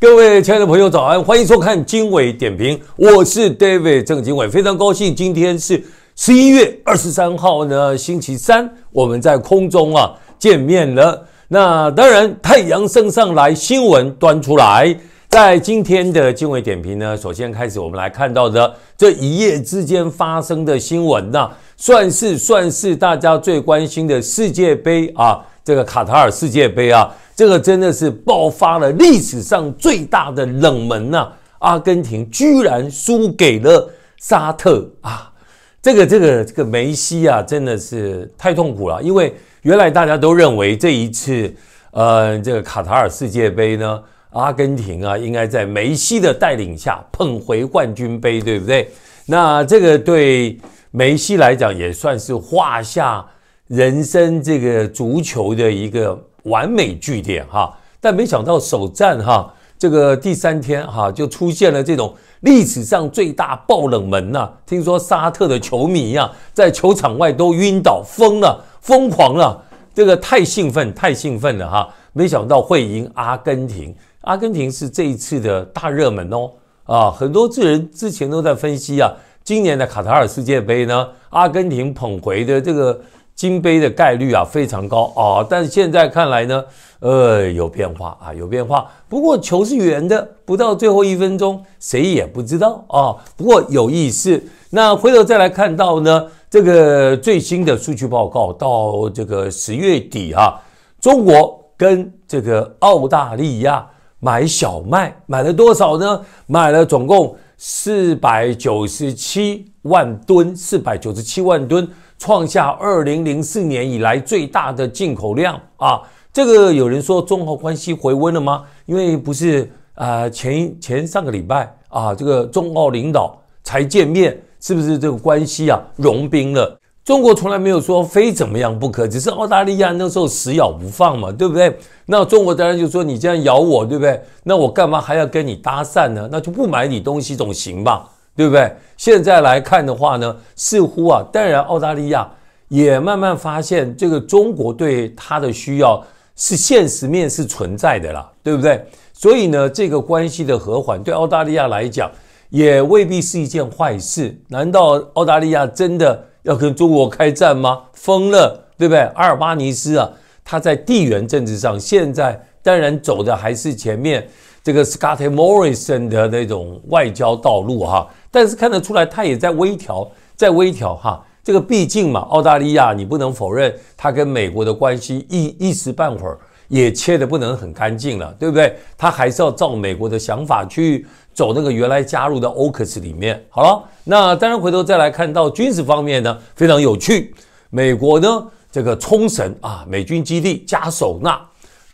各位亲爱的朋友早安！欢迎收看经纬点评，我是 David 郑经纬，非常高兴，今天是十一月二十三号呢，星期三，我们在空中啊见面了。那当然，太阳升上来，新闻端出来。在今天的经纬点评呢，首先开始，我们来看到的这一夜之间发生的新闻呢，算是算是大家最关心的世界杯啊，这个卡塔尔世界杯啊。这个真的是爆发了历史上最大的冷门呐！阿根廷居然输给了沙特啊！这个、这个、这个梅西啊，真的是太痛苦了。因为原来大家都认为这一次，呃，这个卡塔尔世界杯呢，阿根廷啊，应该在梅西的带领下捧回冠军杯，对不对？那这个对梅西来讲，也算是画下人生这个足球的一个。完美据点哈，但没想到首战哈，这个第三天哈就出现了这种历史上最大爆冷门呐！听说沙特的球迷呀、在球场外都晕倒疯了，疯狂了，这个太兴奋太兴奋了哈！没想到会赢阿根廷，阿根廷是这一次的大热门哦啊，很多智人之前都在分析啊，今年的卡塔尔世界杯呢，阿根廷捧回的这个。金杯的概率啊非常高啊，但是现在看来呢，呃，有变化啊，有变化。不过球是圆的，不到最后一分钟谁也不知道啊。不过有意思，那回头再来看到呢，这个最新的数据报告到这个十月底啊，中国跟这个澳大利亚买小麦买了多少呢？买了总共四百九十七万吨，四百九十七万吨。创下二零零四年以来最大的进口量啊！这个有人说中澳关系回温了吗？因为不是呃前前上个礼拜啊，这个中澳领导才见面，是不是这个关系啊融冰了？中国从来没有说非怎么样不可，只是澳大利亚那时候死咬不放嘛，对不对？那中国当然就说你这样咬我，对不对？那我干嘛还要跟你搭讪呢？那就不买你东西总行吧？对不对？现在来看的话呢，似乎啊，当然澳大利亚也慢慢发现，这个中国对它的需要是现实面是存在的啦，对不对？所以呢，这个关系的和缓对澳大利亚来讲也未必是一件坏事。难道澳大利亚真的要跟中国开战吗？疯了，对不对？阿尔巴尼斯啊，他在地缘政治上现在当然走的还是前面这个 Scott Morrison 的那种外交道路哈。但是看得出来，他也在微调，在微调哈。这个毕竟嘛，澳大利亚你不能否认，他跟美国的关系一一时半会儿也切的不能很干净了，对不对？他还是要照美国的想法去走那个原来加入的 OCS 里面。好了，那当然回头再来看到军事方面呢，非常有趣。美国呢，这个冲绳啊，美军基地加手纳，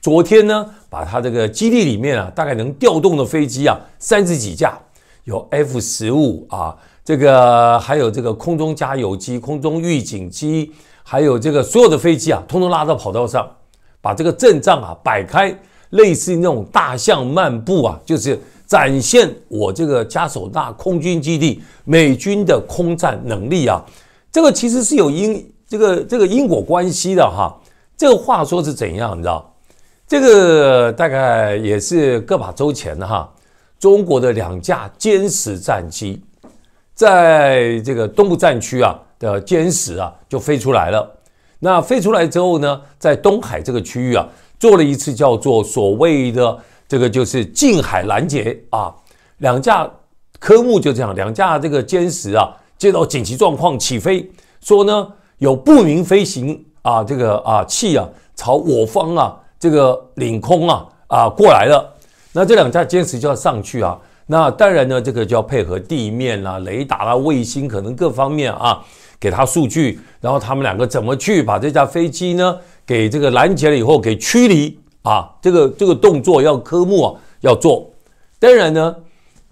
昨天呢，把他这个基地里面啊，大概能调动的飞机啊，三十几架。有 F 十五啊，这个还有这个空中加油机、空中预警机，还有这个所有的飞机啊，通通拉到跑道上，把这个阵仗啊摆开，类似那种大象漫步啊，就是展现我这个加索纳空军基地美军的空战能力啊。这个其实是有因这个这个因果关系的哈。这个话说是怎样，你知道？这个大概也是个把周前哈。中国的两架歼十战机，在这个东部战区啊的歼十啊就飞出来了。那飞出来之后呢，在东海这个区域啊，做了一次叫做所谓的这个就是近海拦截啊。两架科目就这样，两架这个歼十啊接到紧急状况起飞，说呢有不明飞行啊这个啊气啊朝我方啊这个领空啊啊过来了。那这两架坚持就要上去啊，那当然呢，这个就要配合地面啦、雷达啦、卫星，可能各方面啊，给他数据，然后他们两个怎么去把这架飞机呢，给这个拦截了以后给驱离啊，这个这个动作要科目啊要做。当然呢，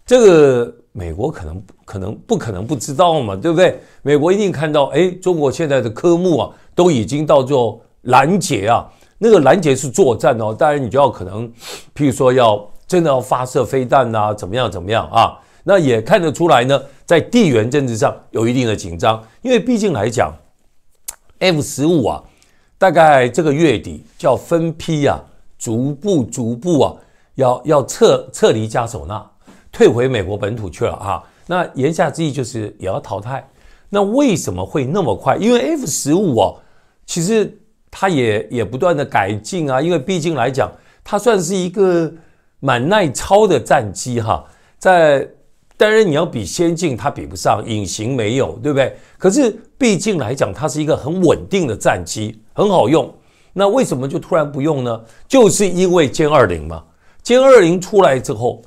这个美国可能可能不可能不知道嘛，对不对？美国一定看到，哎，中国现在的科目啊，都已经到做拦截啊，那个拦截是作战哦，当然你就要可能，譬如说要。真的要发射飞弹啊，怎么样？怎么样啊？那也看得出来呢，在地缘政治上有一定的紧张。因为毕竟来讲，F 十五啊，大概这个月底叫分批啊，逐步逐步啊，要要撤撤离加索纳，退回美国本土去了啊。那言下之意就是也要淘汰。那为什么会那么快？因为 F 十五啊，其实它也也不断的改进啊。因为毕竟来讲，它算是一个。蛮耐操的战机哈，在当然你要比先进，它比不上，隐形没有，对不对？可是毕竟来讲，它是一个很稳定的战机，很好用。那为什么就突然不用呢？就是因为歼二零嘛，歼二零出来之后，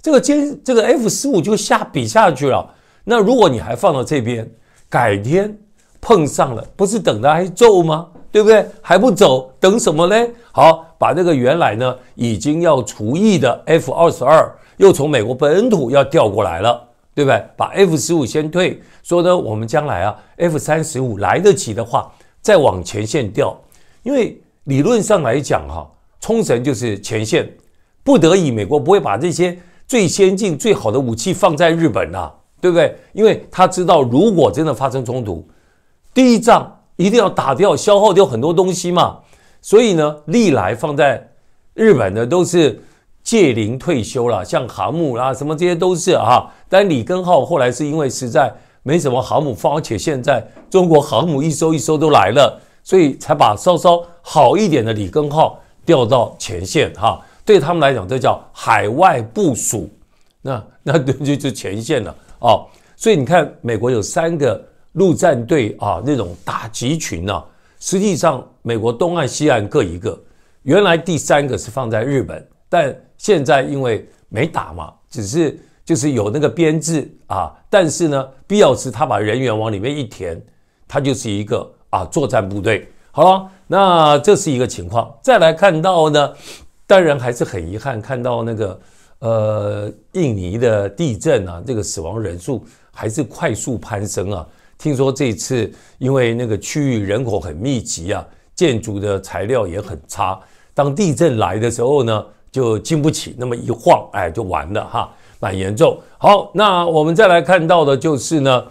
这个歼这个 F 十五就下比下去了。那如果你还放到这边，改天碰上了，不是等的挨揍吗？对不对？还不走，等什么嘞？好，把这个原来呢已经要除役的 F 二十二又从美国本土要调过来了，对不对？把 F 十五先退，说呢，我们将来啊 F 三十五来得及的话再往前线调，因为理论上来讲哈，冲绳就是前线，不得已，美国不会把这些最先进最好的武器放在日本呐，对不对？因为他知道如果真的发生冲突，第一仗。一定要打掉，消耗掉很多东西嘛。所以呢，历来放在日本的都是借龄退休了，像航母啦什么这些都是啊。但里根号后来是因为实在没什么航母放，而且现在中国航母一艘一艘都来了，所以才把稍稍好一点的里根号调到前线哈。对他们来讲，这叫海外部署。那那对就就前线了哦。所以你看，美国有三个。陆战队啊，那种打集群呢，实际上美国东岸、西岸各一个，原来第三个是放在日本，但现在因为没打嘛，只是就是有那个编制啊，但是呢，必要时他把人员往里面一填，他就是一个啊作战部队。好了，那这是一个情况。再来看到呢，当然还是很遗憾，看到那个呃印尼的地震啊，这个死亡人数还是快速攀升啊。听说这次因为那个区域人口很密集啊，建筑的材料也很差，当地震来的时候呢，就经不起那么一晃，哎，就完了哈，蛮严重。好，那我们再来看到的就是呢，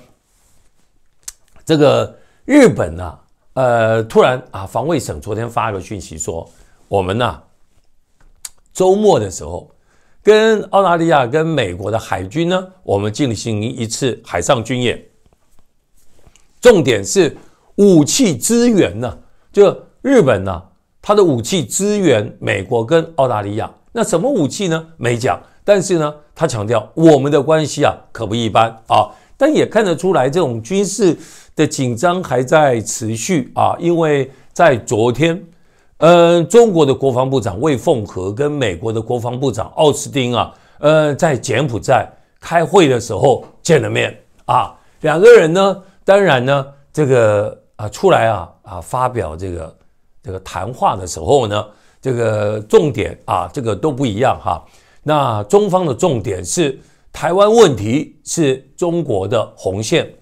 这个日本呢，呃，突然啊，防卫省昨天发了个讯息说，我们呢，周末的时候跟澳大利亚、跟美国的海军呢，我们进行一次海上军演。重点是武器支援呢，就日本呢，它的武器支援美国跟澳大利亚。那什么武器呢？没讲。但是呢，他强调我们的关系啊，可不一般啊。但也看得出来，这种军事的紧张还在持续啊。因为在昨天，嗯，中国的国防部长魏凤和跟美国的国防部长奥斯汀啊，呃，在柬埔寨开会的时候见了面啊，两个人呢。当然呢，这个啊出来啊啊发表这个这个谈话的时候呢，这个重点啊这个都不一样哈。那中方的重点是台湾问题是中国的红线，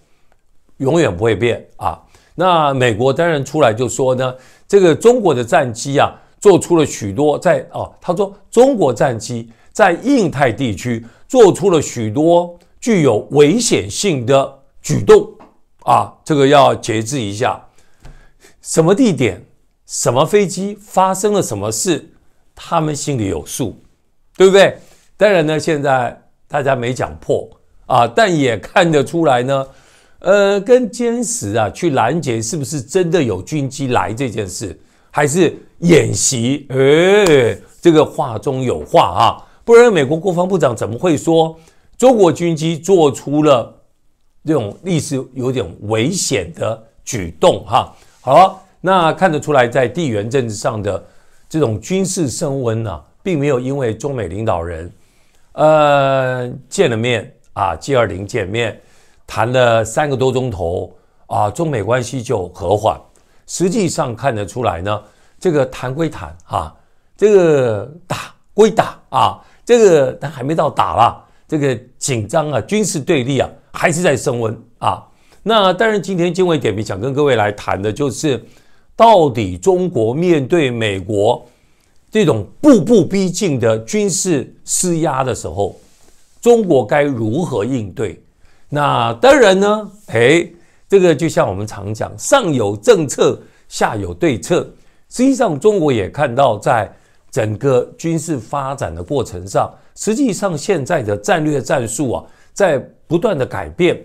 永远不会变啊。那美国当然出来就说呢，这个中国的战机啊做出了许多在哦，他说中国战机在印太地区做出了许多具有危险性的举动。啊，这个要节制一下。什么地点、什么飞机发生了什么事，他们心里有数，对不对？当然呢，现在大家没讲破啊，但也看得出来呢，呃，跟歼十啊去拦截，是不是真的有军机来这件事，还是演习？哎，这个话中有话啊，不然美国国防部长怎么会说中国军机做出了？这种历史有点危险的举动，哈，好了，那看得出来，在地缘政治上的这种军事升温呢，并没有因为中美领导人，呃，见了面啊，G20 见面谈了三个多钟头啊，中美关系就和缓。实际上看得出来呢，这个谈归谈，哈，这个打归打啊，这个但还没到打啦，这个紧张啊，军事对立啊。还是在升温啊！那当然，今天经纬点评想跟各位来谈的就是，到底中国面对美国这种步步逼近的军事施压的时候，中国该如何应对？那当然呢，哎，这个就像我们常讲，上有政策，下有对策。实际上，中国也看到，在整个军事发展的过程上，实际上现在的战略战术啊，在不断的改变，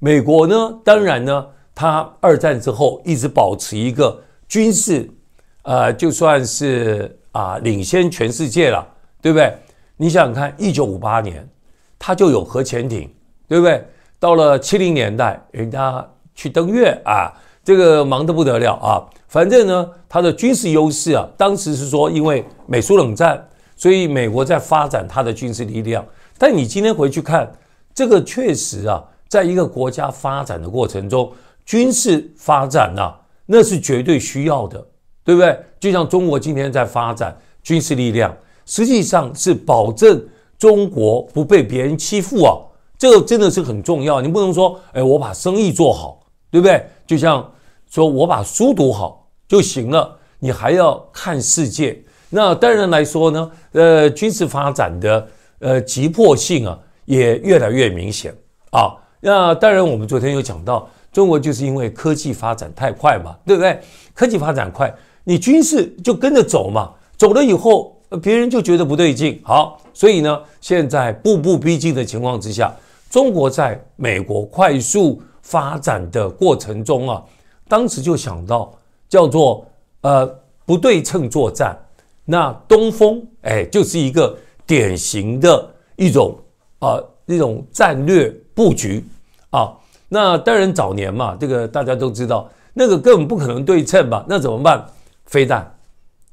美国呢，当然呢，它二战之后一直保持一个军事，呃，就算是啊领先全世界了，对不对？你想想看，一九五八年，它就有核潜艇，对不对？到了七零年代，人家去登月啊，这个忙得不得了啊。反正呢，它的军事优势啊，当时是说，因为美苏冷战，所以美国在发展它的军事力量。但你今天回去看。这个确实啊，在一个国家发展的过程中，军事发展呐，那是绝对需要的，对不对？就像中国今天在发展军事力量，实际上是保证中国不被别人欺负啊，这个真的是很重要。你不能说，哎，我把生意做好，对不对？就像说我把书读好就行了，你还要看世界。那当然来说呢，呃，军事发展的呃急迫性啊。也越来越明显啊！那当然，我们昨天有讲到，中国就是因为科技发展太快嘛，对不对？科技发展快，你军事就跟着走嘛，走了以后，别人就觉得不对劲。好，所以呢，现在步步逼近的情况之下，中国在美国快速发展的过程中啊，当时就想到叫做呃不对称作战，那东风哎就是一个典型的一种。啊，那种战略布局啊，那当然早年嘛，这个大家都知道，那个根本不可能对称吧？那怎么办？飞弹，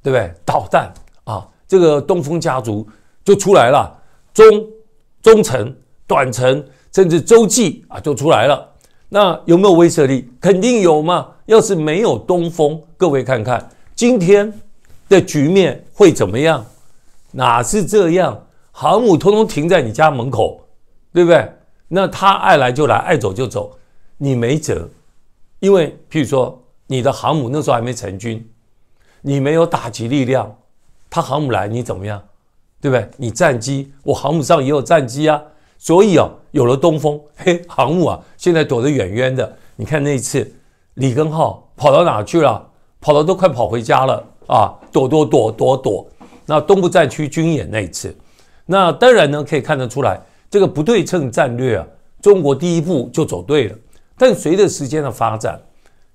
对不对？导弹啊，这个东风家族就出来了，中中程、短程，甚至洲际啊，就出来了。那有没有威慑力？肯定有嘛。要是没有东风，各位看看今天的局面会怎么样？哪是这样？航母通通停在你家门口，对不对？那他爱来就来，爱走就走，你没辙，因为比如说你的航母那时候还没成军，你没有打击力量，他航母来你怎么样，对不对？你战机，我航母上也有战机啊，所以啊，有了东风，嘿，航母啊，现在躲得远远的。你看那一次，里根号跑到哪去了？跑到都快跑回家了啊，躲躲躲躲躲。那东部战区军演那一次。那当然呢，可以看得出来，这个不对称战略啊，中国第一步就走对了。但随着时间的发展，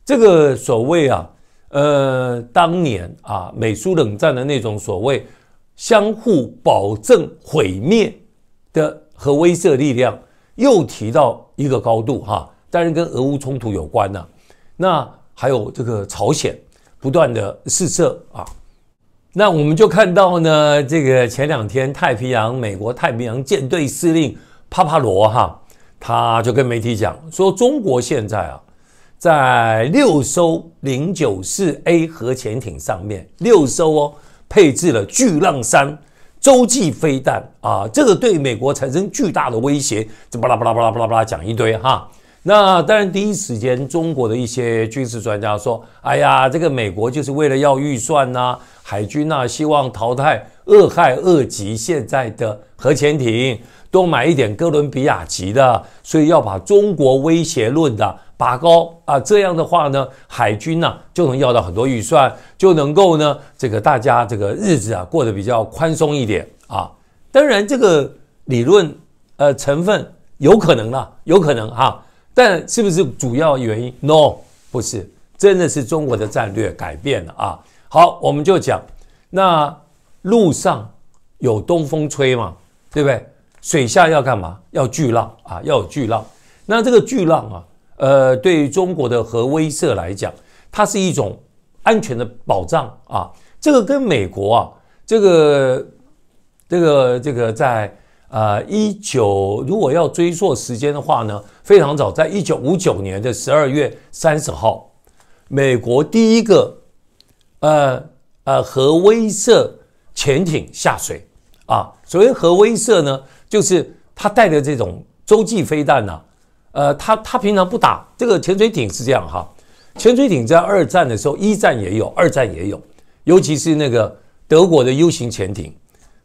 这个所谓啊，呃，当年啊美苏冷战的那种所谓相互保证毁灭的核威慑力量，又提到一个高度哈。当然跟俄乌冲突有关呢，那还有这个朝鲜不断的试射啊。那我们就看到呢，这个前两天太平洋美国太平洋舰队司令帕帕罗哈，他就跟媒体讲说，中国现在啊，在六艘 094A 核潜艇上面，六艘哦，配置了巨浪三洲际飞弹啊，这个对美国产生巨大的威胁，这巴拉巴拉巴拉巴拉巴拉讲一堆哈。那当然，第一时间，中国的一些军事专家说：“哎呀，这个美国就是为了要预算呐，海军呐，希望淘汰俄亥俄级现在的核潜艇，多买一点哥伦比亚级的，所以要把中国威胁论的拔高啊。这样的话呢，海军呐就能要到很多预算，就能够呢，这个大家这个日子啊过得比较宽松一点啊。当然，这个理论呃成分有可能啊，有可能哈。”但是不是主要原因？No，不是，真的是中国的战略改变了啊。好，我们就讲，那路上有东风吹嘛，对不对？水下要干嘛？要巨浪啊，要有巨浪。那这个巨浪啊，呃，对于中国的核威慑来讲，它是一种安全的保障啊。这个跟美国啊，这个，这个，这个在。呃，一九如果要追溯时间的话呢，非常早，在一九五九年的十二月三十号，美国第一个呃呃核威慑潜艇下水啊。所谓核威慑呢，就是它带的这种洲际飞弹呢，呃，它它平常不打这个潜水艇是这样哈。潜水艇在二战的时候，一战也有，二战也有，尤其是那个德国的 U 型潜艇，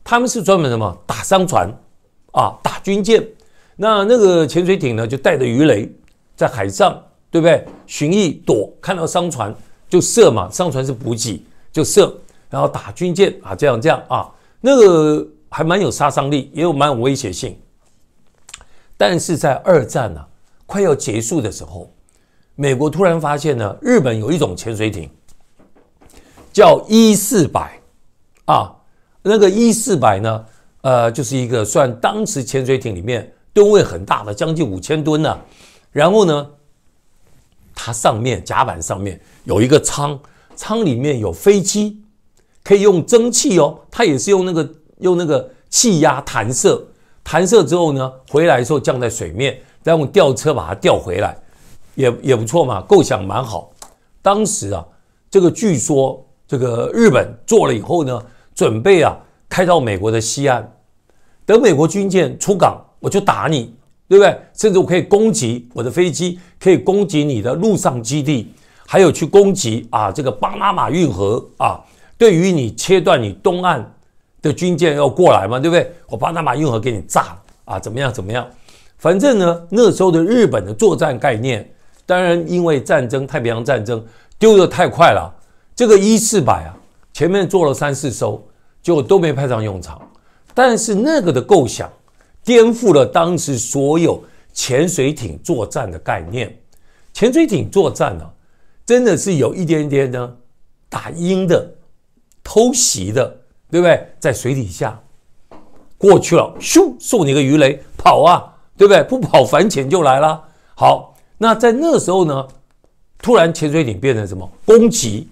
他们是专门什么打商船。啊，打军舰，那那个潜水艇呢，就带着鱼雷在海上，对不对？寻意躲，看到商船就射嘛，商船是补给就射，然后打军舰啊，这样这样啊，那个还蛮有杀伤力，也有蛮有威胁性。但是在二战呢，快要结束的时候，美国突然发现呢，日本有一种潜水艇叫一四百，啊，那个一四百呢。呃，就是一个算当时潜水艇里面吨位很大的，将近五千吨呢。然后呢，它上面甲板上面有一个舱，舱里面有飞机，可以用蒸汽哦，它也是用那个用那个气压弹射，弹射之后呢，回来时候降在水面，再用吊车把它吊回来，也也不错嘛，构想蛮好。当时啊，这个据说这个日本做了以后呢，准备啊开到美国的西岸。等美国军舰出港，我就打你，对不对？甚至我可以攻击我的飞机，可以攻击你的陆上基地，还有去攻击啊这个巴拿马运河啊。对于你切断你东岸的军舰要过来嘛，对不对？我巴拿马运河给你炸啊，怎么样？怎么样？反正呢，那时候的日本的作战概念，当然因为战争太平洋战争丢得太快了，这个一四百啊，前面做了三四艘，就都没派上用场。但是那个的构想颠覆了当时所有潜水艇作战的概念。潜水艇作战呢，真的是有一点点的打阴的、偷袭的，对不对？在水底下过去了，咻，送你个鱼雷，跑啊，对不对？不跑反潜就来了。好，那在那时候呢，突然潜水艇变成什么攻击？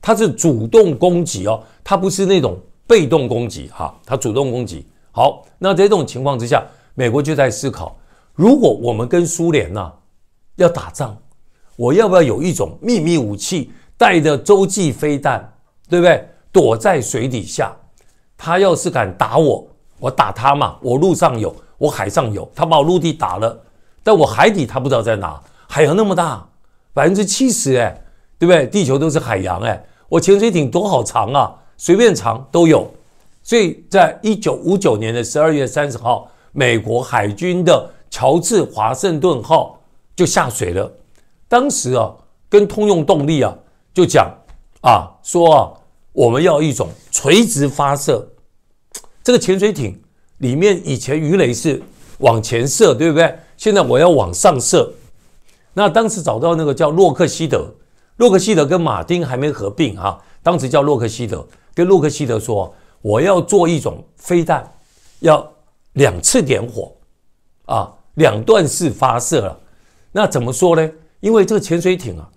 它是主动攻击哦，它不是那种。被动攻击哈，他主动攻击。好，那在这种情况之下，美国就在思考：如果我们跟苏联呢？要打仗，我要不要有一种秘密武器，带着洲际飞弹，对不对？躲在水底下，他要是敢打我，我打他嘛。我陆上有，我海上有，他把我陆地打了，但我海底他不知道在哪，海洋那么大，百分之七十哎，对不对？地球都是海洋哎，我潜水艇多好长啊。随便长都有，所以在一九五九年的十二月三十号，美国海军的乔治华盛顿号就下水了。当时啊，跟通用动力啊就讲啊说啊，我们要一种垂直发射这个潜水艇，里面以前鱼雷是往前射，对不对？现在我要往上射。那当时找到那个叫洛克希德，洛克希德跟马丁还没合并哈。当时叫洛克希德，跟洛克希德说：“我要做一种飞弹，要两次点火，啊，两段式发射了。那怎么说呢？因为这个潜水艇啊，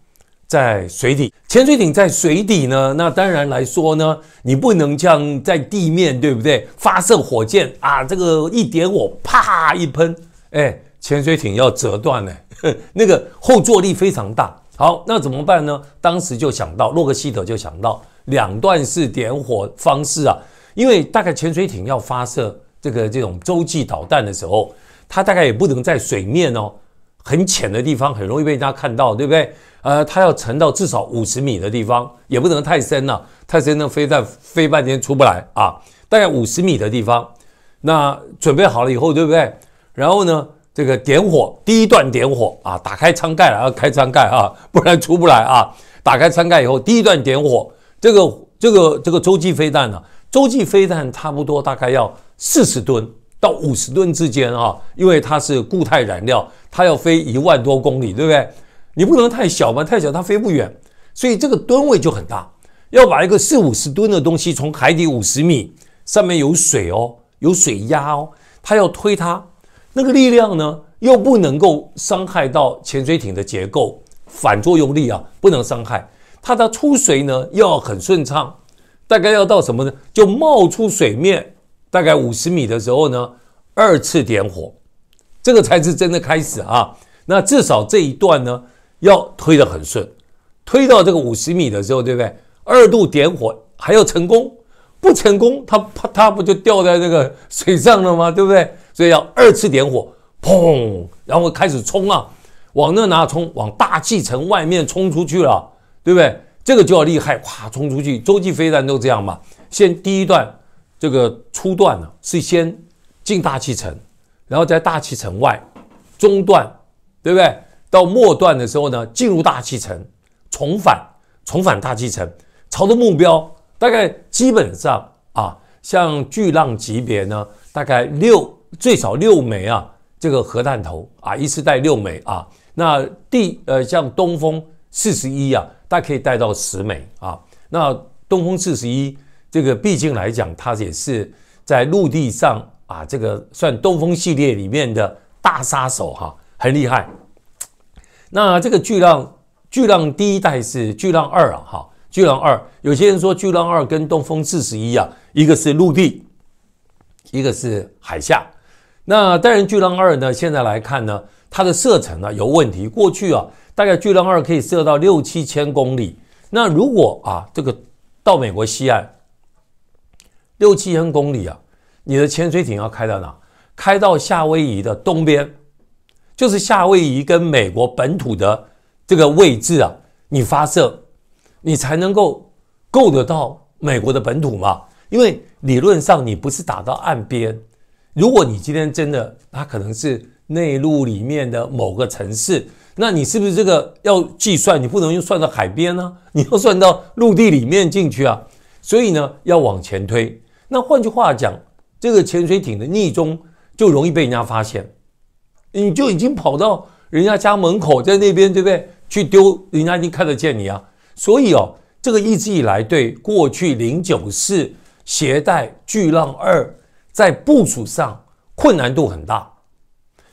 在水底，潜水艇在水底呢，那当然来说呢，你不能像在地面对不对？发射火箭啊，这个一点火，啪一喷，哎，潜水艇要折断呢，那个后坐力非常大。”好，那怎么办呢？当时就想到洛克希德，就想到两段式点火方式啊，因为大概潜水艇要发射这个这种洲际导弹的时候，它大概也不能在水面哦，很浅的地方很容易被人家看到，对不对？呃，它要沉到至少五十米的地方，也不能太深了，太深呢飞在飞半天出不来啊，大概五十米的地方，那准备好了以后，对不对？然后呢？这个点火第一段点火啊，打开舱盖了，要开舱盖啊，不然出不来啊。打开舱盖以后，第一段点火。这个这个这个洲际飞弹呢，洲际飞弹差不多大概要四十吨到五十吨之间啊，因为它是固态燃料，它要飞一万多公里，对不对？你不能太小嘛，太小它飞不远。所以这个吨位就很大，要把一个四五十吨的东西从海底五十米上面有水哦，有水压哦，它要推它。那个力量呢，又不能够伤害到潜水艇的结构，反作用力啊，不能伤害。它的出水呢，要很顺畅，大概要到什么呢？就冒出水面大概五十米的时候呢，二次点火，这个才是真的开始啊。那至少这一段呢，要推得很顺，推到这个五十米的时候，对不对？二度点火还要成功，不成功，它它它不就掉在那个水上了吗？对不对？所以要二次点火，砰，然后开始冲啊，往那哪冲？往大气层外面冲出去了，对不对？这个就要厉害，咵，冲出去。洲际飞弹都这样嘛。先第一段这个初段呢，是先进大气层，然后在大气层外中段，对不对？到末段的时候呢，进入大气层，重返，重返大气层，朝着目标。大概基本上啊，像巨浪级别呢，大概六。最少六枚啊，这个核弹头啊，一次带六枚啊。那第呃，像东风四十一啊，它可以带到十枚啊。那东风四十一这个，毕竟来讲，它也是在陆地上啊，这个算东风系列里面的大杀手哈，很厉害。那这个巨浪，巨浪第一代是巨浪二啊，哈，巨浪二。有些人说巨浪二跟东风四十一啊，一个是陆地，一个是海下。那当然，巨浪二呢？现在来看呢，它的射程呢有问题。过去啊，大概巨浪二可以射到六七千公里。那如果啊，这个到美国西岸六七千公里啊，你的潜水艇要开到哪？开到夏威夷的东边，就是夏威夷跟美国本土的这个位置啊，你发射，你才能够够得到美国的本土嘛？因为理论上你不是打到岸边。如果你今天真的，它可能是内陆里面的某个城市，那你是不是这个要计算？你不能算到海边呢？你要算到陆地里面进去啊。所以呢，要往前推。那换句话讲，这个潜水艇的逆中就容易被人家发现，你就已经跑到人家家门口，在那边对不对？去丢人家已经看得见你啊。所以哦，这个一直以来对过去零九四携带巨浪二。在部署上困难度很大，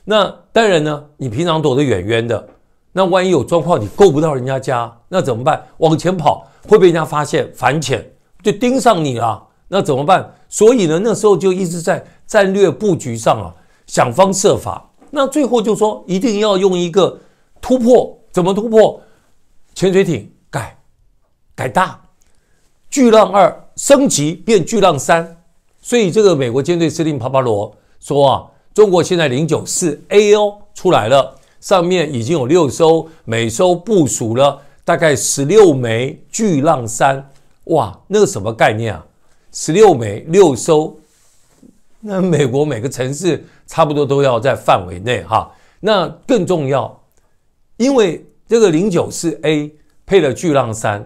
那当然呢，你平常躲得远远的，那万一有状况你够不到人家家，那怎么办？往前跑会被人家发现反潜就盯上你了，那怎么办？所以呢，那时候就一直在战略布局上啊想方设法，那最后就说一定要用一个突破，怎么突破？潜水艇改改大，巨浪二升级变巨浪三。所以，这个美国舰队司令帕帕罗说啊：“中国现在零九四 A 哦出来了，上面已经有六艘，每艘部署了大概十六枚巨浪三。哇，那个什么概念啊？十六枚，六艘，那美国每个城市差不多都要在范围内哈。那更重要，因为这个零九四 A 配了巨浪三，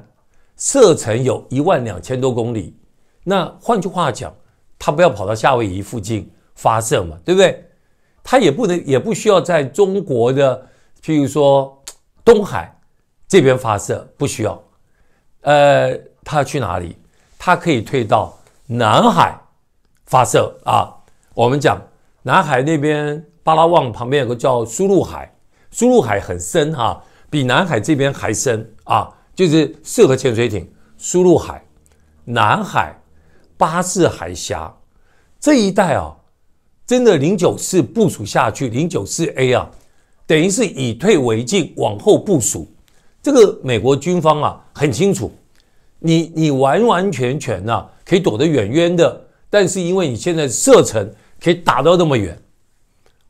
射程有一万两千多公里。那换句话讲。”他不要跑到夏威夷附近发射嘛，对不对？他也不能，也不需要在中国的，譬如说东海这边发射，不需要。呃，他去哪里？他可以退到南海发射啊。我们讲南海那边巴拉望旁边有个叫苏禄海，苏禄海很深哈，比南海这边还深啊，就是适合潜水艇。苏禄海，南海。巴士海峡这一带啊，真的零九四部署下去，零九四 A 啊，等于是以退为进，往后部署。这个美国军方啊，很清楚，你你完完全全呐，可以躲得远远的，但是因为你现在射程可以打到那么远，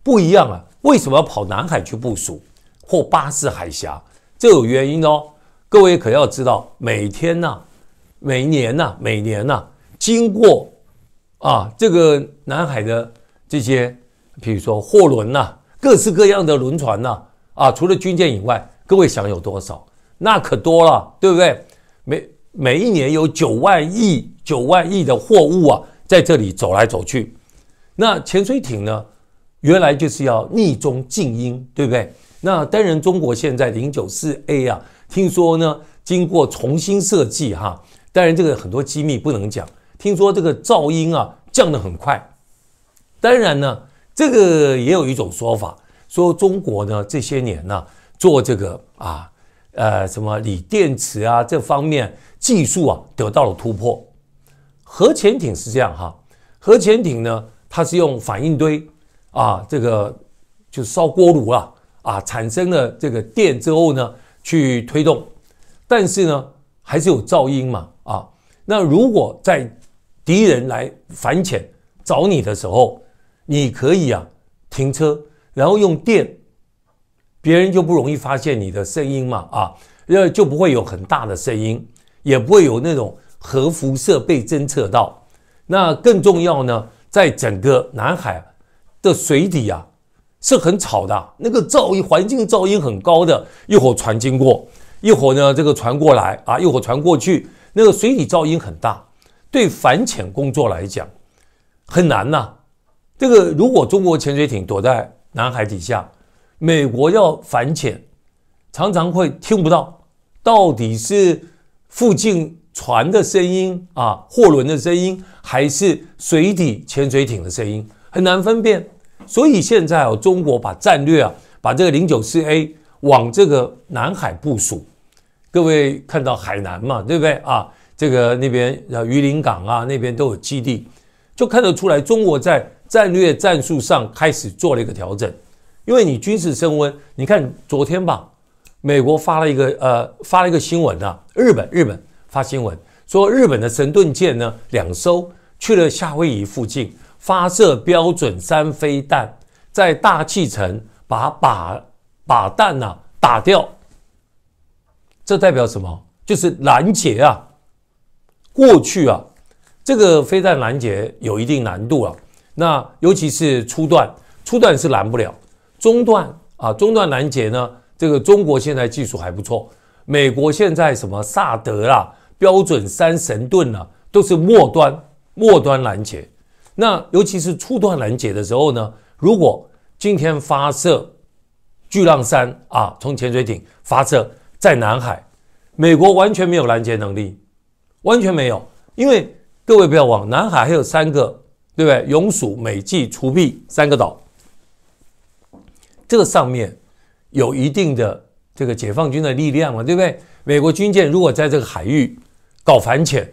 不一样啊。为什么要跑南海去部署或巴士海峡？这有原因的哦。各位可要知道，每天呐，每年呐，每年呐。经过，啊，这个南海的这些，比如说货轮呐，各式各样的轮船呐，啊，除了军舰以外，各位想有多少？那可多了，对不对？每每一年有九万亿、九万亿的货物啊，在这里走来走去。那潜水艇呢？原来就是要逆中静音，对不对？那当然，中国现在零九四 A 啊，听说呢，经过重新设计哈，当然这个很多机密不能讲。听说这个噪音啊降得很快，当然呢，这个也有一种说法，说中国呢这些年呢做这个啊，呃，什么锂电池啊这方面技术啊得到了突破。核潜艇是这样哈，核潜艇呢它是用反应堆啊，这个就烧锅炉啊啊产生了这个电之后呢去推动，但是呢还是有噪音嘛啊，那如果在敌人来反潜找你的时候，你可以啊停车，然后用电，别人就不容易发现你的声音嘛啊，要就不会有很大的声音，也不会有那种核辐射被侦测到。那更重要呢，在整个南海的水底啊是很吵的，那个噪音环境噪音很高的，一会儿船经过，一会儿呢这个船过来啊，一会儿船过去，那个水底噪音很大。对反潜工作来讲很难呐。这个如果中国潜水艇躲在南海底下，美国要反潜，常常会听不到，到底是附近船的声音啊、货轮的声音，还是水底潜水艇的声音，很难分辨。所以现在啊，中国把战略啊，把这个零九四 A 往这个南海部署。各位看到海南嘛，对不对啊？这个那边呃，鱼鳞港啊，那边都有基地，就看得出来，中国在战略战术上开始做了一个调整。因为你军事升温，你看昨天吧，美国发了一个呃，发了一个新闻啊，日本日本发新闻说，日本的神盾舰呢，两艘去了夏威夷附近，发射标准三飞弹，在大气层把把把弹呐打掉。这代表什么？就是拦截啊。过去啊，这个飞弹拦截有一定难度啊。那尤其是初段，初段是拦不了。中段啊，中段拦截呢，这个中国现在技术还不错。美国现在什么萨德啦、标准三、神盾啊，都是末端末端拦截。那尤其是初段拦截的时候呢，如果今天发射巨浪三啊，从潜水艇发射在南海，美国完全没有拦截能力。完全没有，因为各位不要忘，南海还有三个，对不对？永暑、美济、除痹三个岛，这个上面有一定的这个解放军的力量嘛，对不对？美国军舰如果在这个海域搞反潜，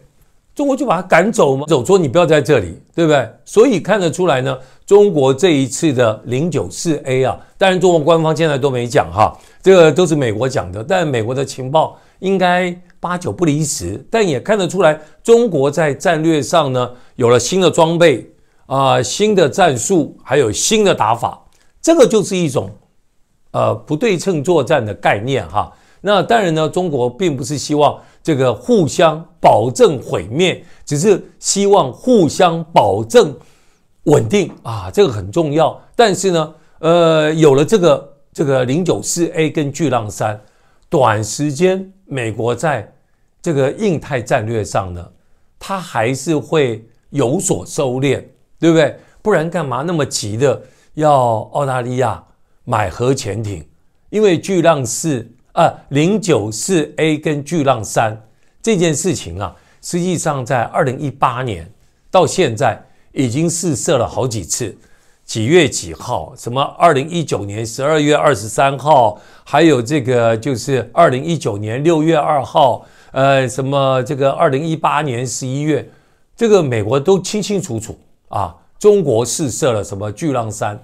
中国就把它赶走嘛，走说你不要在这里，对不对？所以看得出来呢，中国这一次的零九四 A 啊，当然中国官方现在都没讲哈，这个都是美国讲的，但美国的情报应该。八九不离十，但也看得出来，中国在战略上呢有了新的装备啊，新的战术，还有新的打法。这个就是一种呃不对称作战的概念哈。那当然呢，中国并不是希望这个互相保证毁灭，只是希望互相保证稳定啊，这个很重要。但是呢，呃，有了这个这个零九四 A 跟巨浪三。短时间，美国在这个印太战略上呢，它还是会有所收敛，对不对？不然干嘛那么急的要澳大利亚买核潜艇？因为巨浪四啊，零九四 A 跟巨浪三这件事情啊，实际上在二零一八年到现在已经试射了好几次。几月几号？什么？二零一九年十二月二十三号，还有这个就是二零一九年六月二号，呃，什么？这个二零一八年十一月，这个美国都清清楚楚啊。中国试射了什么巨浪三，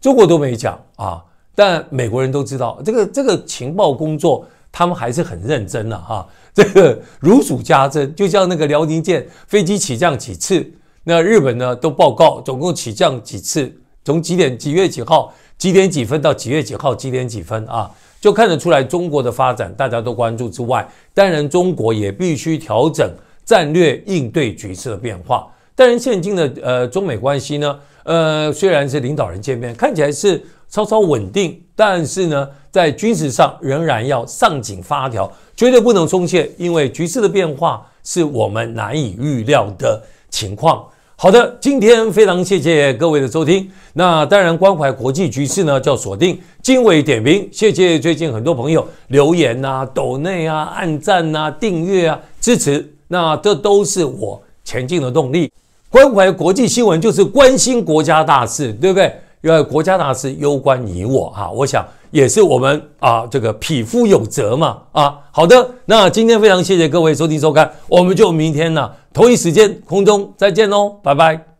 中国都没讲啊，但美国人都知道。这个这个情报工作，他们还是很认真的哈。这个如数家珍，就像那个辽宁舰飞机起降几次。那日本呢都报告总共起降几次？从几点几月几号几点几分到几月几号几点几分啊？就看得出来中国的发展大家都关注之外，当然中国也必须调整战略应对局势的变化。当然，现今的呃中美关系呢，呃虽然是领导人见面，看起来是稍稍稳定，但是呢在军事上仍然要上紧发条，绝对不能松懈，因为局势的变化是我们难以预料的情况。好的，今天非常谢谢各位的收听。那当然，关怀国际局势呢，叫锁定经纬点评。谢谢最近很多朋友留言呐、抖内啊、暗赞呐、订阅啊支持。那这都是我前进的动力。关怀国际新闻就是关心国家大事，对不对？因为国家大事攸关你我啊，我想也是我们啊，这个匹夫有责嘛啊。好的，那今天非常谢谢各位收听收看，我们就明天呢。同一时间，空中再见哦，拜拜。